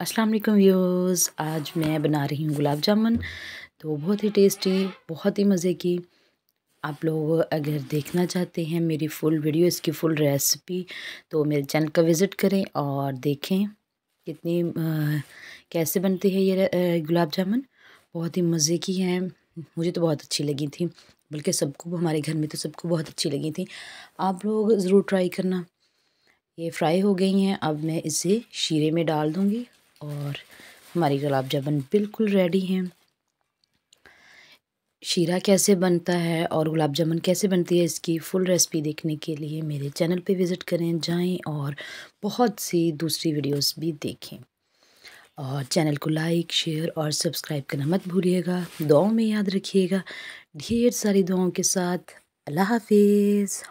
अस्सलाम वालेकुम व्यूअर्स आज मैं बना रही हूँ गुलाब जामुन तो बहुत ही टेस्टी बहुत ही मज़े की आप लोग अगर देखना चाहते हैं मेरी फुल वीडियो इसकी फुल रेसिपी तो मेरे चैनल का विज़िट करें और देखें कितनी कैसे बनती है ये गुलाब जामुन बहुत ही मज़े की है मुझे तो बहुत अच्छी लगी थी बल्कि सबको हमारे घर में तो सबको बहुत अच्छी लगी थी आप लोग ज़रूर ट्राई करना ये फ्राई हो गई हैं अब मैं इसे शीरे में डाल दूँगी और हमारी गुलाब जामुन बिल्कुल रेडी हैं शीरा कैसे बनता है और गुलाब जामुन कैसे बनती है इसकी फुल रेसिपी देखने के लिए मेरे चैनल पे विज़िट करें जाएं और बहुत सी दूसरी वीडियोस भी देखें और चैनल को लाइक शेयर और सब्सक्राइब करना मत भूलिएगा दुआओं में याद रखिएगा ढेर सारी दुआओं के साथ अल्लाह हाफिज़